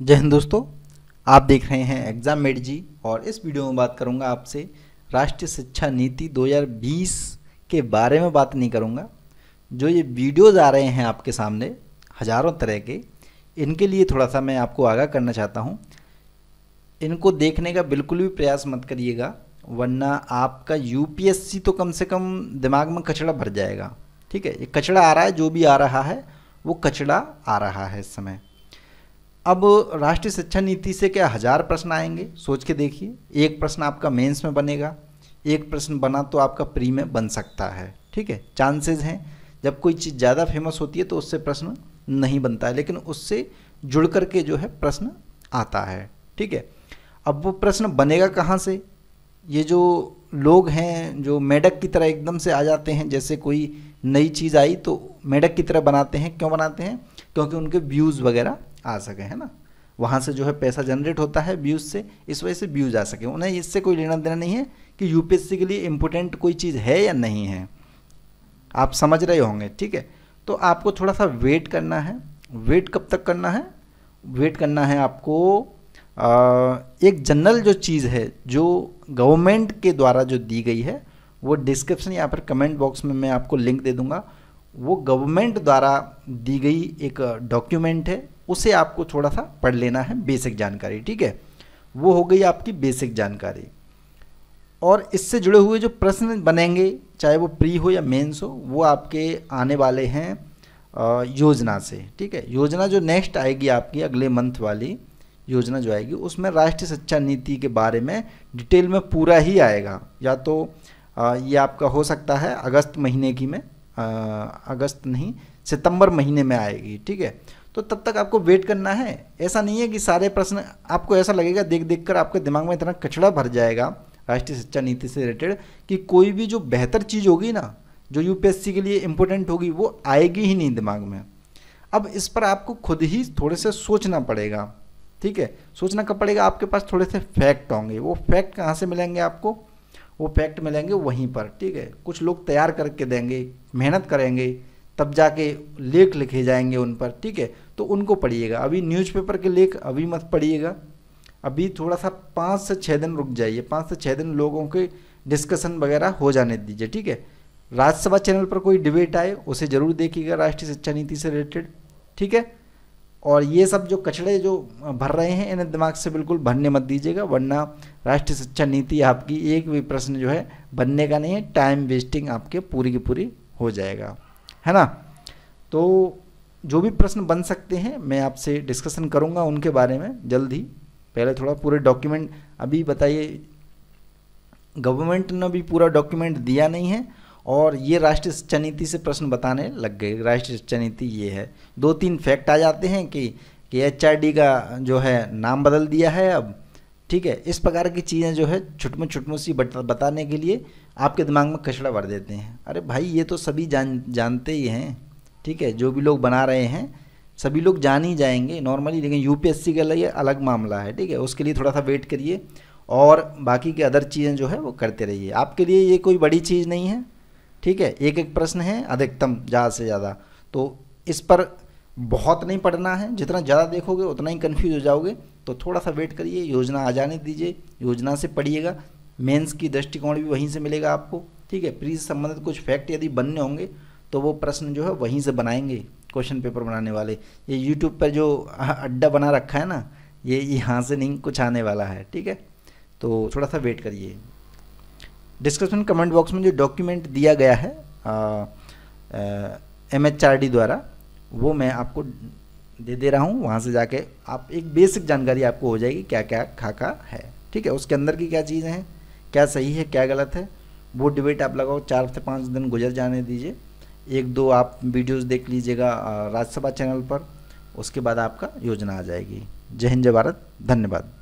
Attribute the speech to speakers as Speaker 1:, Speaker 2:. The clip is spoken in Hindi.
Speaker 1: जय हिंद दोस्तों आप देख रहे हैं एग्जाम मेड जी और इस वीडियो में बात करूंगा आपसे राष्ट्रीय शिक्षा नीति 2020 के बारे में बात नहीं करूंगा जो ये वीडियोज़ आ रहे हैं आपके सामने हज़ारों तरह के इनके लिए थोड़ा सा मैं आपको आगाह करना चाहता हूँ इनको देखने का बिल्कुल भी प्रयास मत करिएगा वरना आपका यू तो कम से कम दिमाग में कचड़ा भर जाएगा ठीक है ये कचड़ा आ रहा है जो भी आ रहा है वो कचड़ा आ रहा है इस समय अब राष्ट्रीय शिक्षा नीति से क्या हज़ार प्रश्न आएंगे सोच के देखिए एक प्रश्न आपका मेंस में बनेगा एक प्रश्न बना तो आपका प्री में बन सकता है ठीक है चांसेस हैं जब कोई चीज़ ज़्यादा फेमस होती है तो उससे प्रश्न नहीं बनता है लेकिन उससे जुड़ कर के जो है प्रश्न आता है ठीक है अब वो प्रश्न बनेगा कहाँ से ये जो लोग हैं जो मेढक की तरह एकदम से आ जाते हैं जैसे कोई नई चीज़ आई तो मेढक की तरह बनाते हैं क्यों बनाते हैं क्योंकि उनके व्यूज़ वगैरह आ सके है ना वहाँ से जो है पैसा जनरेट होता है व्यूज़ से इस वजह से व्यूज़ आ सके उन्हें इससे कोई लेना देना नहीं है कि यूपीएससी के लिए इम्पोर्टेंट कोई चीज़ है या नहीं है आप समझ रहे होंगे ठीक है तो आपको थोड़ा सा वेट करना है वेट कब तक करना है वेट करना है आपको आ, एक जनरल जो चीज़ है जो गवर्नमेंट के द्वारा जो दी गई है वो डिस्क्रिप्शन यहाँ पर कमेंट बॉक्स में मैं आपको लिंक दे दूँगा वो गवर्नमेंट द्वारा दी गई एक डॉक्यूमेंट है उसे आपको थोड़ा सा पढ़ लेना है बेसिक जानकारी ठीक है वो हो गई आपकी बेसिक जानकारी और इससे जुड़े हुए जो प्रश्न बनेंगे चाहे वो प्री हो या मेंस हो वो आपके आने वाले हैं योजना से ठीक है योजना जो नेक्स्ट आएगी आपकी अगले मंथ वाली योजना जो आएगी उसमें राष्ट्रीय शिक्षा नीति के बारे में डिटेल में पूरा ही आएगा या तो ये आपका हो सकता है अगस्त महीने की में अगस्त नहीं सितंबर महीने में आएगी ठीक है तो तब तक आपको वेट करना है ऐसा नहीं है कि सारे प्रश्न आपको ऐसा लगेगा देख देख कर आपके दिमाग में इतना कचड़ा भर जाएगा राष्ट्रीय शिक्षा नीति से रिलेटेड कि कोई भी जो बेहतर चीज़ होगी ना जो यूपीएससी के लिए इम्पोर्टेंट होगी वो आएगी ही नहीं दिमाग में अब इस पर आपको खुद ही थोड़े से सोचना पड़ेगा ठीक है सोचना कब पड़ेगा आपके पास थोड़े से फैक्ट होंगे वो फैक्ट कहाँ से मिलेंगे आपको वो पैक्ट मिलेंगे वहीं पर ठीक है कुछ लोग तैयार करके देंगे मेहनत करेंगे तब जाके लेख लिखे जाएंगे उन पर ठीक है तो उनको पढ़िएगा अभी न्यूज़पेपर के लेख अभी मत पढ़िएगा अभी थोड़ा सा पाँच से छः दिन रुक जाइए पाँच से छः दिन लोगों के डिस्कशन वगैरह हो जाने दीजिए ठीक है राज्यसभा चैनल पर कोई डिबेट आए उसे ज़रूर देखिएगा राष्ट्रीय शिक्षा नीति से रिलेटेड ठीक है और ये सब जो कचड़े जो भर रहे हैं इन्हें दिमाग से बिल्कुल भरने मत दीजिएगा वरना राष्ट्रीय शिक्षा नीति आपकी एक भी प्रश्न जो है बनने का नहीं है टाइम वेस्टिंग आपके पूरी की पूरी हो जाएगा है ना तो जो भी प्रश्न बन सकते हैं मैं आपसे डिस्कशन करूंगा उनके बारे में जल्द ही पहले थोड़ा पूरे डॉक्यूमेंट अभी बताइए गवर्नमेंट ने भी पूरा डॉक्यूमेंट दिया नहीं है और ये राष्ट्रीय शिक्षा नीति से प्रश्न बताने लग गए राष्ट्रीय शिक्षा नीति ये है दो तीन फैक्ट आ जाते हैं कि कि एच का जो है नाम बदल दिया है अब ठीक है इस प्रकार की चीज़ें जो है छुटमुट छुटमुट सी बताने के लिए आपके दिमाग में कचड़ा भर देते हैं अरे भाई ये तो सभी जान जानते ही हैं ठीक है जो भी लोग बना रहे हैं सभी लोग जान ही जाएंगे नॉर्मली लेकिन यूपीएससी का लिए अलग मामला है ठीक है उसके लिए थोड़ा सा वेट करिए और बाकी के अदर चीज़ें जो है वो करते रहिए आपके लिए ये कोई बड़ी चीज़ नहीं है ठीक है एक एक प्रश्न है अधिकतम ज़्यादा से ज़्यादा तो इस पर बहुत नहीं पढ़ना है जितना ज़्यादा देखोगे उतना ही कन्फ्यूज हो जाओगे तो थोड़ा सा वेट करिए योजना आ जाने दीजिए योजना से पढ़िएगा मेंस की दृष्टिकोण भी वहीं से मिलेगा आपको ठीक है प्री से संबंधित कुछ फैक्ट यदि बनने होंगे तो वो प्रश्न जो है वहीं से बनाएंगे क्वेश्चन पेपर बनाने वाले ये यूट्यूब पर जो अड्डा बना रखा है ना ये यहाँ से नहीं कुछ आने वाला है ठीक है तो थोड़ा सा वेट करिए डिस्क्रिप्शन कमेंट बॉक्स में जो डॉक्यूमेंट दिया गया है एम एच आर डी द्वारा वो मैं आपको दे दे रहा हूँ वहाँ से जाके आप एक बेसिक जानकारी आपको हो जाएगी क्या क्या खाका है ठीक है उसके अंदर की क्या चीज़ें हैं क्या सही है क्या गलत है वो डिबेट आप लगाओ चार से पाँच दिन गुजर जाने दीजिए एक दो आप वीडियोज़ देख लीजिएगा राज्यसभा चैनल पर उसके बाद आपका योजना आ जाएगी जय हिंद जय भारत धन्यवाद